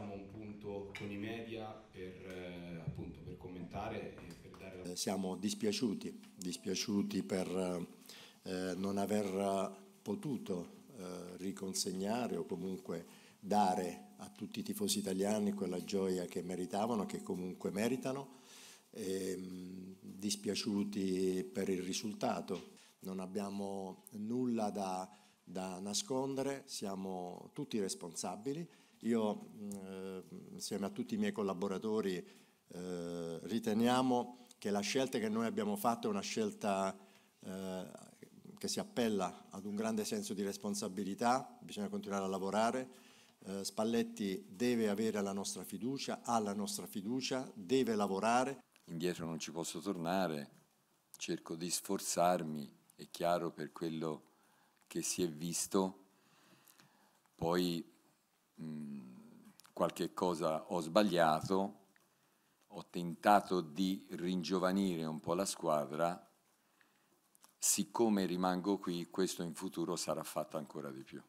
siamo un punto con i media per, eh, appunto, per commentare e per dare la... Eh, siamo dispiaciuti, dispiaciuti per eh, non aver potuto eh, riconsegnare o comunque dare a tutti i tifosi italiani quella gioia che meritavano, che comunque meritano, e, ehm, mh, dispiaciuti per il risultato. Non abbiamo nulla da da nascondere, siamo tutti responsabili io, mm, eh, insieme a tutti i miei collaboratori, eh, riteniamo che la scelta che noi abbiamo fatto è una scelta eh, che si appella ad un grande senso di responsabilità, bisogna continuare a lavorare. Eh, Spalletti deve avere la nostra fiducia, ha la nostra fiducia, deve lavorare. Indietro non ci posso tornare, cerco di sforzarmi, è chiaro per quello che si è visto. Poi qualche cosa ho sbagliato, ho tentato di ringiovanire un po' la squadra, siccome rimango qui questo in futuro sarà fatto ancora di più.